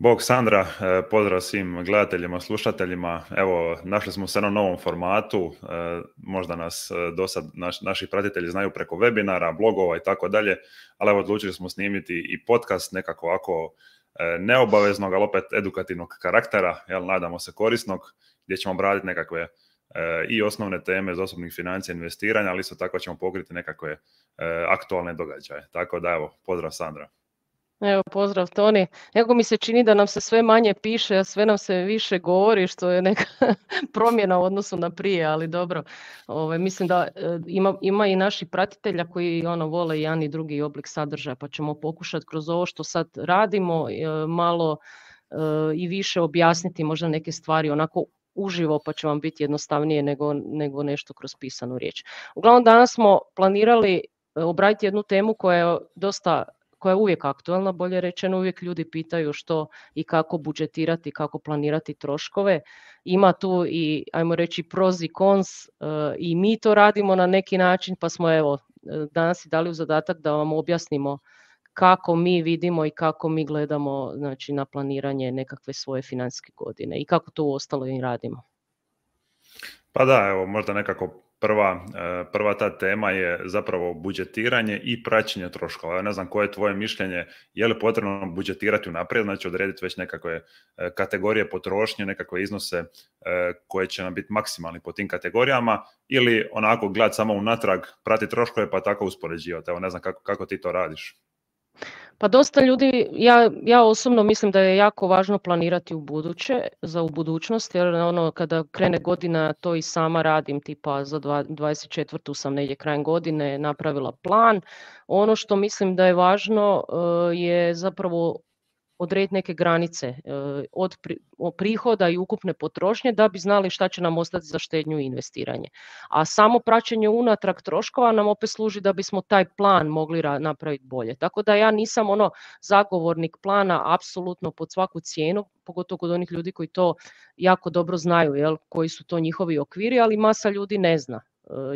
Bog Sandra, e, pozdrav svim gledateljima, slušateljima. Evo, našli smo se na novom formatu. E, možda nas e, do sad naši pratitelji znaju preko webinara, blogova i tako dalje, ali evo odlučili smo snimiti i podcast nekako ako neobaveznog, ali opet edukativnog karaktera, jel, nadamo se korisnog, gdje ćemo obraditi nekakve i osnovne teme za osobnih financija i investiranja, ali isto tako ćemo pokriti nekakve aktualne događaje. Tako da evo, pozdrav Sandra. Evo, pozdrav Toni. Nekako mi se čini da nam se sve manje piše, a sve nam se više govori, što je neka promjena u odnosu na prije, ali dobro. Ove, ovaj, mislim da e, ima, ima i naših pratitelja koji ono, vole i jedan i drugi oblik sadržaja, pa ćemo pokušati kroz ovo što sad radimo e, malo e, i više objasniti možda neke stvari onako uživo pa će vam biti jednostavnije nego, nego nešto kroz pisanu riječ. Uglavnom danas smo planirali obraditi jednu temu koja je dosta koja je uvijek aktualna, bolje rečeno, uvijek ljudi pitaju što i kako budžetirati, kako planirati troškove. Ima tu i, ajmo reći, pros i cons eh, i mi to radimo na neki način, pa smo evo, eh, danas i dali u zadatak da vam objasnimo kako mi vidimo i kako mi gledamo znači, na planiranje nekakve svoje financijske godine i kako to ostalo i radimo. Pa da, evo, možda nekako Prva, e, prva ta tema je zapravo budžetiranje i praćenje troškova. Ja ne znam koje je tvoje mišljenje, je li potrebno budžetirati unaprijed, znači odrediti već nekakve e, kategorije potrošnje, nekakve iznose e, koje će nam biti maksimalni po tim kategorijama ili onako gled samo unatrag, prati troškove pa tako uspoređivati. Evo ne znam kako, kako ti to radiš. Pa dosta ljudi, ja, ja osobno mislim da je jako važno planirati u buduće, za u budućnost, jer ono kada krene godina to i sama radim, tipa za 24. sam negdje krajem godine napravila plan. Ono što mislim da je važno eh, je zapravo odrediti neke granice e, od prihoda i ukupne potrošnje da bi znali šta će nam ostati za štednju i investiranje. A samo praćenje unatrag troškova nam opet služi da bismo taj plan mogli napraviti bolje. Tako da ja nisam ono zagovornik plana apsolutno pod svaku cijenu, pogotovo kod onih ljudi koji to jako dobro znaju, jel, koji su to njihovi okviri, ali masa ljudi ne zna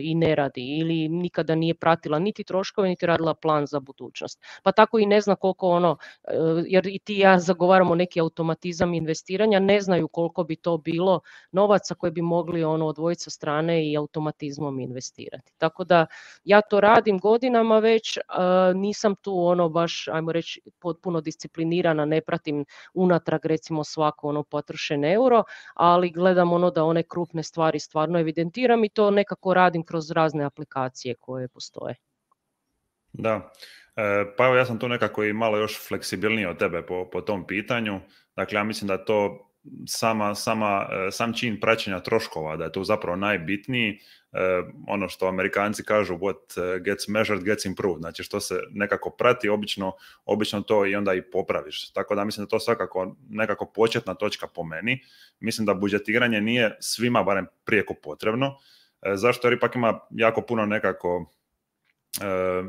i ne radi ili nikada nije pratila niti troškove niti radila plan za budućnost. Pa tako i ne zna koliko ono, eh, jer i ti ja zagovaramo neki automatizam investiranja, ne znaju koliko bi to bilo novaca koje bi mogli ono odvojiti sa strane i automatizmom investirati. Tako da ja to radim godinama već, nisam tu ono baš, ajmo reći, potpuno disciplinirana, ne pratim unatrag recimo svako ono potrošen euro, ali gledam ono da one krupne stvari stvarno evidentiram i to nekako radim kroz razne aplikacije koje postoje. Da, e, pa evo ja sam tu nekako i malo još fleksibilniji od tebe po, po tom pitanju. Dakle, ja mislim da to sama, sama, e, sam čin praćenja troškova, da je to zapravo najbitniji. E, ono što amerikanci kažu what gets measured gets improved, znači što se nekako prati, obično, obično to i onda i popraviš. Tako da mislim da to svakako nekako početna točka po meni. Mislim da budžetiranje nije svima, barem prijeko potrebno. E, zašto jer ipak ima jako puno nekako E,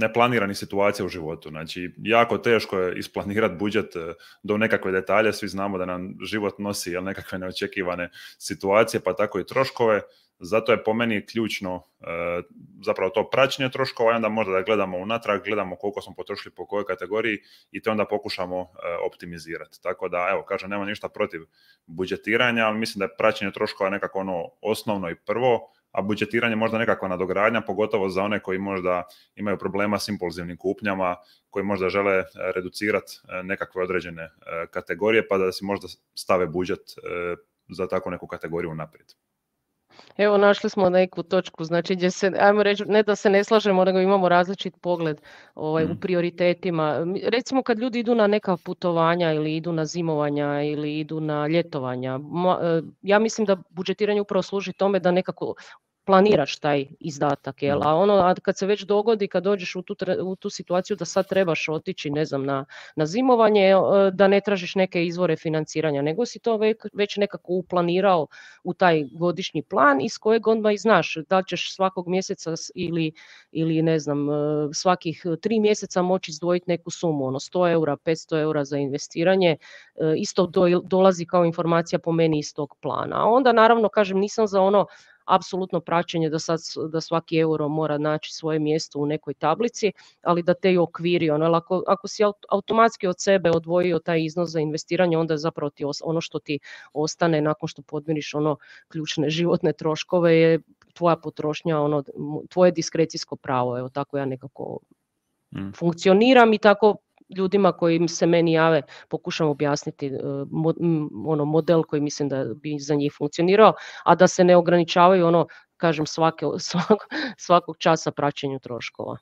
neplaniranih situacija u životu. Znači, jako teško je isplanirati budžet e, do nekakve detalje, svi znamo da nam život nosi nekakve neočekivane situacije, pa tako i troškove. Zato je po meni ključno e, zapravo to praćenje troškova i onda možda da gledamo unatrag, gledamo koliko smo potrošili po kojoj kategoriji i to onda pokušamo optimizirati. Tako da, evo, kažem, nema ništa protiv budžetiranja, ali mislim da je praćenje troškova nekako ono osnovno i prvo, a budžetiranje možda nekakva nadogradnja, pogotovo za one koji možda imaju problema s impulzivnim kupnjama, koji možda žele e, reducirati e, nekakve određene e, kategorije, pa da si možda stave budžet za takvu neku kategoriju naprijed. Evo našli smo neku točku, znači gdje se, ajmo reći, ne da se ne slažemo, nego imamo različit pogled ovaj, u mm. prioritetima. Recimo kad ljudi idu na neka putovanja ili idu na zimovanja ili idu na ljetovanja, ja mislim da budžetiranje upravo služi tome da nekako planiraš taj izdatak, jel? A ono, a kad se već dogodi, kad dođeš u tu, u situaciju da sad trebaš otići, ne znam, na, na zimovanje, e, da ne tražiš neke izvore financiranja, nego si to već, već nekako uplanirao u taj godišnji plan iz kojeg onda i znaš da ćeš svakog mjeseca ili, ili ne znam, e, svakih tri mjeseca moći izdvojiti neku sumu, ono 100 eura, 500 eura za investiranje, e, isto dolazi kao informacija po meni iz tog plana. A onda naravno, kažem, nisam za ono apsolutno praćenje da, sad, da svaki euro mora naći svoje mjesto u nekoj tablici, ali da te i okviri. Ono, ako, ako si automatski od sebe odvojio taj iznos za investiranje, onda je zapravo ti ono što ti ostane nakon što podmiriš ono ključne životne troškove je tvoja potrošnja, ono, tvoje diskrecijsko pravo. Evo tako ja nekako mm. funkcioniram i tako ljudima koji se meni jave pokušam objasniti e, ono model koji mislim da bi za njih funkcionirao, a da se ne ograničavaju ono kažem svake, svakog časa praćenju troškova.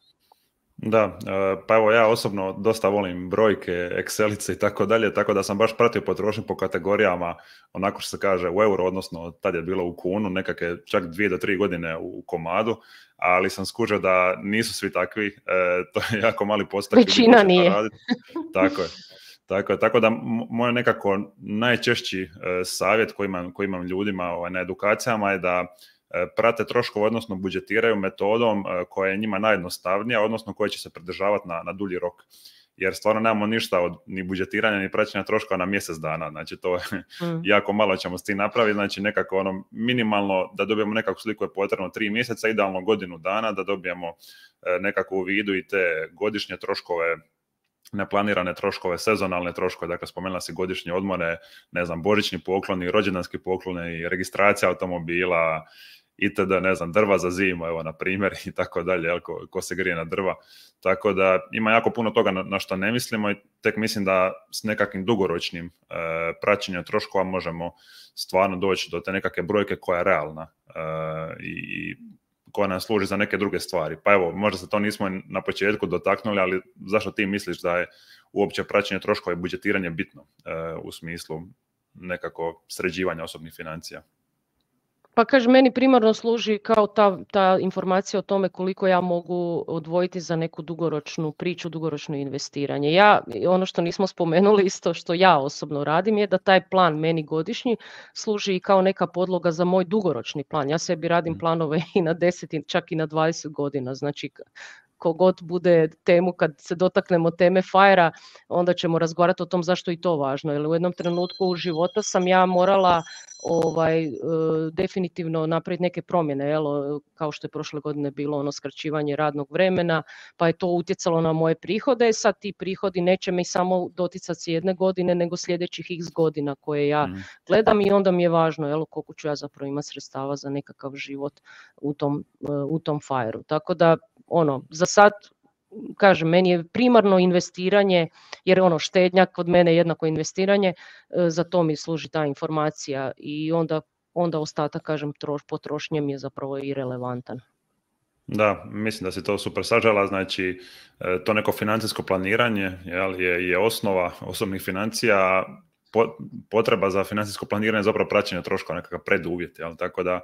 Da, e, pa evo ja osobno dosta volim brojke, excelice i tako dalje, tako da sam baš pratio potrošnju po kategorijama, onako što se kaže u euro, odnosno tad je bilo u kunu, nekakve čak dvije do tri godine u komadu, ali sam skužio da nisu svi takvi, e, to je jako mali postak. Većina nije. Tako je. Tako, tako da moj nekako najčešći e, savjet koji imam, koji imam ljudima ovaj, na edukacijama je da E, prate troškove, odnosno budžetiraju metodom e, koja je njima najjednostavnija, odnosno koja će se pridržavati na, na dulji rok jer stvarno nemamo ništa od ni budžetiranja ni praćenja troškova na mjesec dana. Znači to je mm. jako malo ćemo s tim napraviti, znači nekako ono minimalno da dobijemo nekakvu sliku je potrebno tri mjeseca, idealno godinu dana da dobijemo e, nekakvu u vidu i te godišnje troškove neplanirane troškove, sezonalne troškove, dakle spomenula si godišnje odmore, ne znam, božićni pokloni, rođendanski pokloni, registracija automobila, itd., ne znam, drva za zimu, evo na primjer, i tako dalje, ko, ko se grije na drva. Tako da ima jako puno toga na, na što ne mislimo i tek mislim da s nekakvim dugoročnim e, praćenjem troškova možemo stvarno doći do te nekakve brojke koja je realna e, i koja nam služi za neke druge stvari. Pa evo, možda se to nismo na početku dotaknuli, ali zašto ti misliš da je uopće praćenje troškova i budžetiranje bitno e, u smislu nekako sređivanja osobnih financija? Pa kaže, meni primarno služi kao ta, ta informacija o tome koliko ja mogu odvojiti za neku dugoročnu priču, dugoročno investiranje. Ja, ono što nismo spomenuli isto što ja osobno radim je da taj plan meni godišnji služi i kao neka podloga za moj dugoročni plan. Ja sebi radim mm. planove i na 10, čak i na 20 godina. Znači, kogod bude temu, kad se dotaknemo teme fajera, onda ćemo razgovarati o tom zašto je to važno. Jer u jednom trenutku u života sam ja morala ovaj, e, definitivno napraviti neke promjene, jel, kao što je prošle godine bilo ono skraćivanje radnog vremena, pa je to utjecalo na moje prihode, sad ti prihodi neće mi samo doticati jedne godine, nego sljedećih x godina koje ja mm. gledam i onda mi je važno jel, koliko ću ja zapravo imati sredstava za nekakav život u tom, e, u tom fajeru. Tako da, ono, za sad kažem, meni je primarno investiranje, jer ono štednja kod mene je jednako investiranje, e, za to mi služi ta informacija i onda, onda ostatak, kažem, troš, potrošnje mi je zapravo i relevantan. Da, mislim da se to super sažala, znači e, to neko financijsko planiranje jel, je, je osnova osobnih financija, potreba za financijsko planiranje je zapravo praćenje troškova, nekakav preduvjet, jel, tako da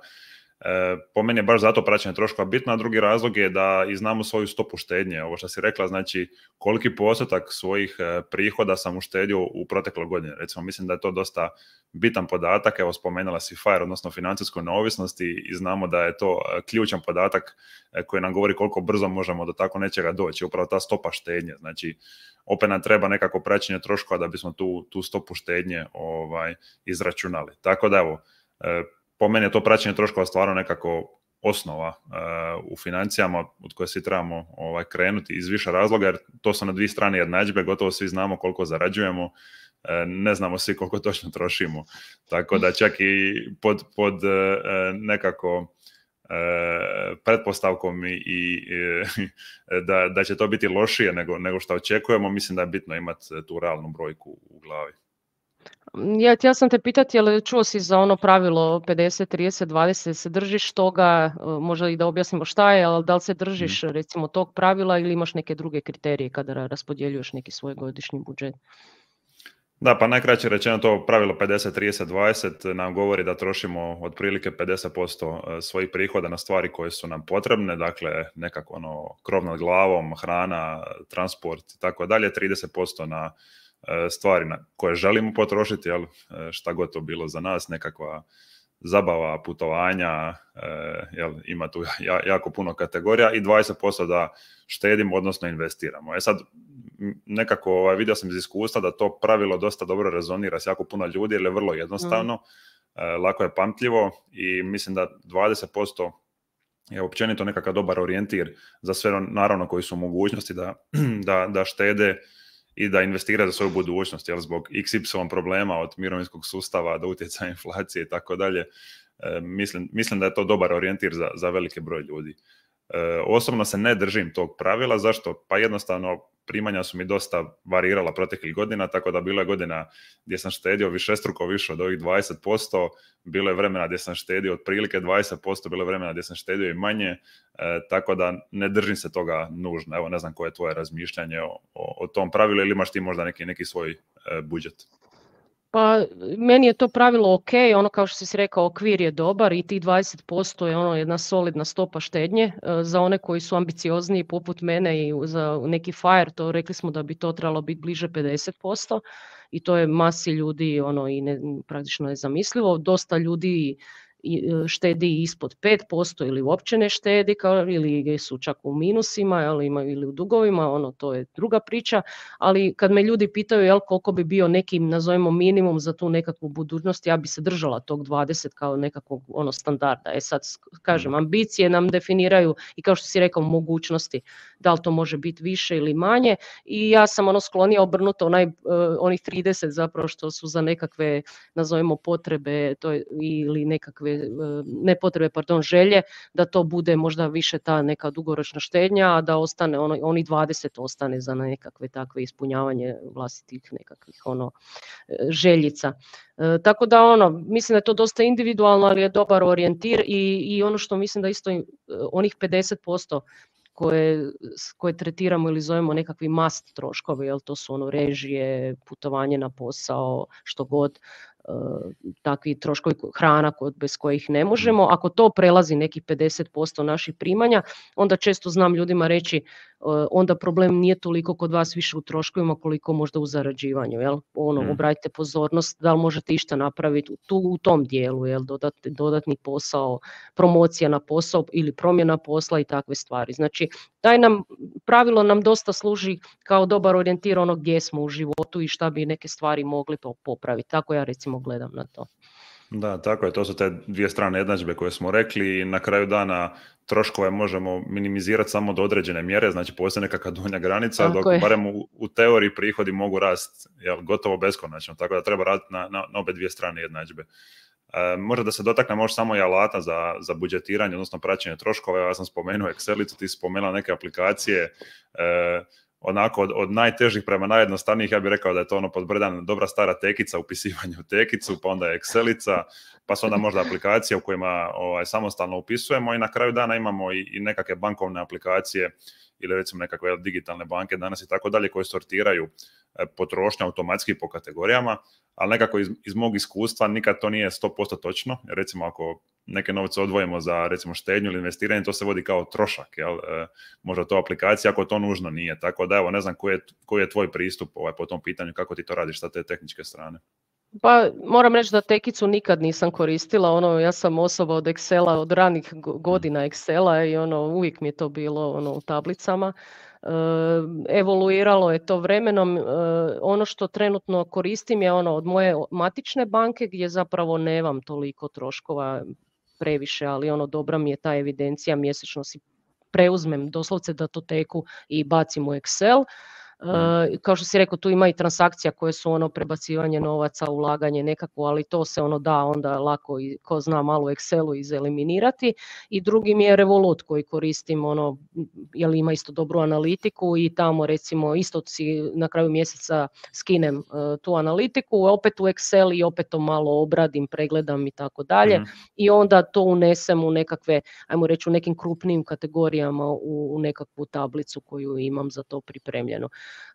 E, po meni je baš zato praćenje troškova bitno, a drugi razlog je da i znamo svoju stopu štednje. Ovo što si rekla, znači koliki postotak svojih e, prihoda sam uštedio u protekloj godini, Recimo, mislim da je to dosta bitan podatak. Evo, spomenula si FIRE, odnosno financijsku neovisnosti i znamo da je to e, ključan podatak koji nam govori koliko brzo možemo do tako nečega doći. Upravo ta stopa štednje. Znači, opet nam treba nekako praćenje troškova da bismo tu, tu stopu štednje ovaj, izračunali. Tako da, evo, po meni je to praćenje troškova stvarno nekako osnova e, u financijama od koje svi trebamo ovaj, krenuti iz više razloga, jer to su na dvije strane jednadžbe, gotovo svi znamo koliko zarađujemo, e, ne znamo svi koliko točno trošimo. Tako da čak i pod, e, nekako pretpostavkom i, da, će to biti lošije nego, nego što očekujemo, mislim da je bitno imati tu realnu brojku u glavi ja htjela sam te pitati, jel čuo si za ono pravilo 50, 30, 20, se držiš toga, e, možda i da objasnimo šta je, ali da li se držiš mhm. recimo tog pravila ili imaš neke druge kriterije kada raspodjeljuješ neki svoj godišnji budžet? Da, pa najkraće rečeno to pravilo 50-30-20 nam govori da trošimo otprilike 50% e, svojih prihoda na stvari koje su nam potrebne, dakle nekako ono krov nad glavom, hrana, transport i tako dalje, 30% na E, stvari na koje želimo potrošiti, jel, e, šta god to bilo za nas, nekakva zabava, putovanja, e, jel, ima tu jako puno kategorija i 20% da štedimo, odnosno investiramo. E sad, nekako ovaj, vidio sam iz iskustva da to pravilo dosta dobro rezonira s jako puno ljudi jer je vrlo jednostavno, mm. lako je pamtljivo i mislim da 20% je općenito nekakav dobar orijentir za sve naravno koji su mogućnosti da, da, da štede i da investira za svoju budućnost, jel zbog XY problema od mirovinskog sustava do utjecaja inflacije i tako dalje, e, mislim, da je to dobar orijentir za, za velike broj ljudi. E, osobno se ne držim tog pravila. Zašto? Pa jednostavno primanja su mi dosta varirala proteklih godina, tako da bila je godina gdje sam štedio višestruko više od ovih 20%, bilo je vremena gdje sam štedio otprilike 20%, bilo je vremena gdje sam štedio i manje, e, tako da ne držim se toga nužno. Evo, ne znam koje je tvoje razmišljanje o, tom pravilu ili imaš ti možda neki, neki svoj e, budžet? Pa meni je to pravilo ok, ono kao što si rekao, okvir je dobar i tih 20% je ono jedna solidna stopa štednje. E, za one koji su ambiciozniji poput mene i za neki FIRE, to rekli smo da bi to trebalo biti bliže 50% i to je masi ljudi ono i ne, praktično nezamislivo. Dosta ljudi E, štedi ispod 5% ili uopće ne štedi kao, ili su čak u minusima ali imaju ili u dugovima, ono to je druga priča, ali kad me ljudi pitaju jel, koliko bi bio neki, nazovimo minimum za tu nekakvu budućnost, ja bi se držala tog 20 kao nekakvog ono standarda. E sad, kažem, mm. ambicije nam definiraju i kao što si rekao mogućnosti, da li to može biti više ili manje i ja sam ono sklonija obrnuto onaj, e, onih 30 zapravo što su za nekakve, nazovimo potrebe to, ili nekakve ne potrebe, pardon, želje da to bude možda više ta neka dugoročna štednja, a da ostane ono, oni 20 ostane za nekakve takve ispunjavanje vlastitih nekakvih ono željica. E, tako da ono, mislim da je to dosta individualno, ali je dobar orijentir i, i ono što mislim da isto e, onih 50% koje, koje tretiramo ili zovemo nekakvi must troškovi, jel to su ono režije, putovanje na posao, što god, Eh, takvi troškovi hrana bez kojih ne možemo. Mm. Ako to prelazi nekih 50% naših primanja, onda često znam ljudima reći Eh, onda problem nije toliko kod vas više u troškovima koliko možda u zarađivanju. Jel? Ono, mm. Obratite pozornost da li možete išta napraviti tu, u tom dijelu, jel? Dodat, dodatni posao, promocija na posao ili promjena posla i takve stvari. Znači, taj nam, pravilo nam dosta služi kao dobar orijentir ono gdje smo u životu i šta bi neke stvari mogli popraviti. Tako ja recimo gledam na to. Da, tako je, to su te dvije strane jednadžbe koje smo rekli i na kraju dana troškove možemo minimizirati samo do određene mjere, znači postoji nekakva donja granica, dok barem u, teoriji prihodi mogu rasti gotovo beskonačno, tako da treba raditi na, na, obe dvije strane jednadžbe. E, možda da se dotakne možda samo i alata za, za budžetiranje, odnosno praćenje troškova, ja sam spomenuo Excelicu, ti si spomenula neke aplikacije, e, onako od, od najtežih prema najjednostavnijih, ja bih rekao da je to ono podbredan dobra stara tekica, upisivanje u tekicu, pa onda je Excelica, pa su onda možda aplikacije u kojima ovaj, samostalno upisujemo i na kraju dana imamo i, i nekakve bankovne aplikacije ili recimo nekakve digitalne banke danas i tako dalje koje sortiraju E, potrošnja automatski po kategorijama, ali nekako iz, iz mog iskustva nikad to nije 100% točno. Recimo ako neke novce odvojimo za recimo štednju ili investiranje, to se vodi kao trošak, jel? E, možda to aplikacija ako to nužno nije. Tako da evo, ne znam koji je, je tvoj pristup ovaj, po tom pitanju, kako ti to radiš sa te tehničke strane. Pa moram reći da tekicu nikad nisam koristila, ono ja sam osoba od Excela, od ranih godina Excela i ono uvijek mi je to bilo ono u tablicama. Ehm, evoluiralo je to vremenom. Ehm, ono što trenutno koristim je ono od moje matične banke gdje zapravo nemam toliko troškova previše, ali ono dobra mi je ta evidencija, mjesečno si preuzmem doslovce datoteku i bacim u Excel kao što si rekao, tu ima i transakcija koje su ono prebacivanje novaca, ulaganje nekako, ali to se ono da onda lako, i, ko zna malo Excelu izeliminirati. I mi je Revolut koji koristim, ono, jel ima isto dobru analitiku i tamo recimo isto si na kraju mjeseca skinem tu analitiku, opet u Excel i opet to malo obradim, pregledam i tako dalje. Mhm. I onda to unesem u nekakve, ajmo reći u nekim krupnim kategorijama u, u nekakvu tablicu koju imam za to pripremljeno.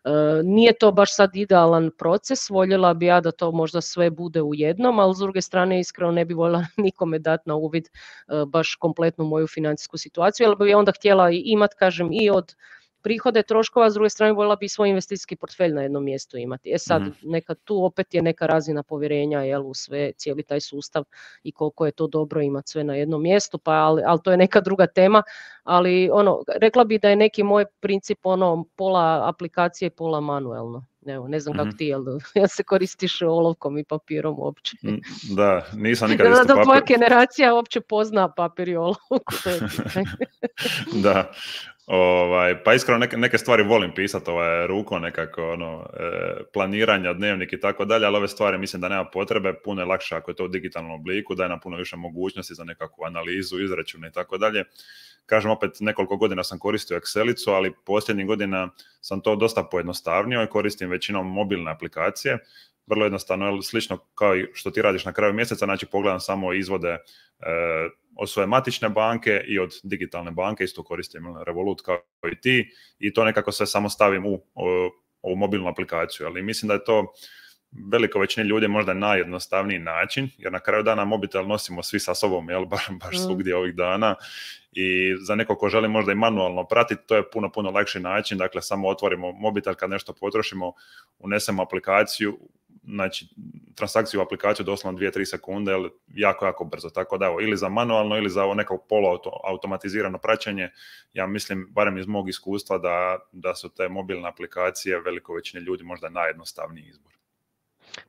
E, nije to baš sad idealan proces, voljela bi ja da to možda sve bude u jednom, ali s druge strane iskreno ne bi voljela nikome dati na uvid e, baš kompletnu moju financijsku situaciju, ali bi onda htjela imati, kažem, i od prihode troškova, s druge strane voljela bi svoj investicijski portfelj na jednom mjestu imati. E sad, mhm. neka, tu opet je neka razina povjerenja jel, u sve, cijeli taj sustav i koliko je to dobro imati sve na jednom mjestu, pa ali, to je neka druga tema, ali ono, rekla bi da je neki moj princip ono pola aplikacije, pola manuelno. Evo, ne znam kako mhm. ti, jel, ja se koristiš olovkom i papirom uopće. Da, nisam nikad isto papir. tvoja generacija uopće pozna papir i olovku. da, Ovaj, pa iskreno neke, neke stvari volim pisati ovaj, ruko nekako, ono, e, planiranja, dnevnik i tako dalje, ali ove stvari mislim da nema potrebe, puno je lakše ako je to u digitalnom obliku, daje nam puno više mogućnosti za nekakvu analizu, izračune i tako dalje. Kažem opet, nekoliko godina sam koristio Excelicu, ali posljednjih godina sam to dosta pojednostavnio i koristim većinom mobilne aplikacije, vrlo jednostavno, slično kao i što ti radiš na kraju mjeseca, znači pogledam samo izvode e, od svoje matične banke i od digitalne banke, isto koristim Revolut kao i ti i to nekako sve samo stavim u ovu mobilnu aplikaciju, ali mislim da je to veliko većini ljudi možda najjednostavniji način, jer na kraju dana mobitel nosimo svi sa sobom, jel, baš, baš mm. svugdje ovih dana i za neko ko želi možda i manualno pratiti, to je puno, puno lakši način, dakle samo otvorimo mobitel kad nešto potrošimo, unesemo aplikaciju, znači, transakciju u aplikaciju doslovno 2-3 sekunde, ali jako, jako brzo. Tako da evo, ili za manualno ili za ovo neko poluautomatizirano praćenje, ja mislim, barem iz mog iskustva, da, da su te mobilne aplikacije veliko većine ljudi možda najjednostavniji izbor.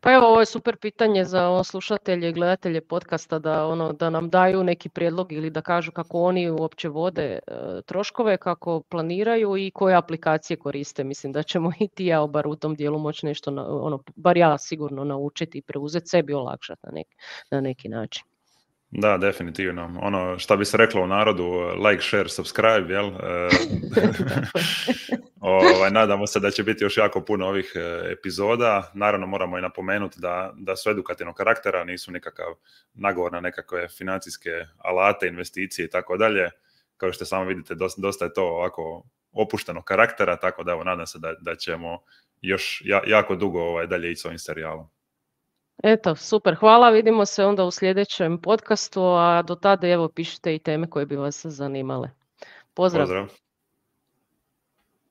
Pa evo, ovo je super pitanje za ono, slušatelje i gledatelje podcasta da, ono, da nam daju neki prijedlog ili da kažu kako oni uopće vode e, troškove, kako planiraju i koje aplikacije koriste. Mislim da ćemo i ti ja bar u tom dijelu moći nešto, ono, bar ja sigurno naučiti i preuzeti sebi olakšati na neki, na neki način. Da, definitivno. Ono šta bi se reklo u narodu, like, share, subscribe, jel? E, Ovaj, nadamo se da će biti još jako puno ovih e, epizoda. Naravno moramo i napomenuti da, da su edukativnog karaktera, nisu nikakav nagovor na nekakve financijske alate, investicije i tako dalje. Kao što samo vidite, dosta, je to ovako opuštenog karaktera, tako da evo, nadam se da, da ćemo još jako dugo ovaj, dalje ići s ovim serijalom. Eto, super, hvala, vidimo se onda u sljedećem podcastu, a do tada evo pišite i teme koje bi vas zanimale. Pozdrav! Pozdrav.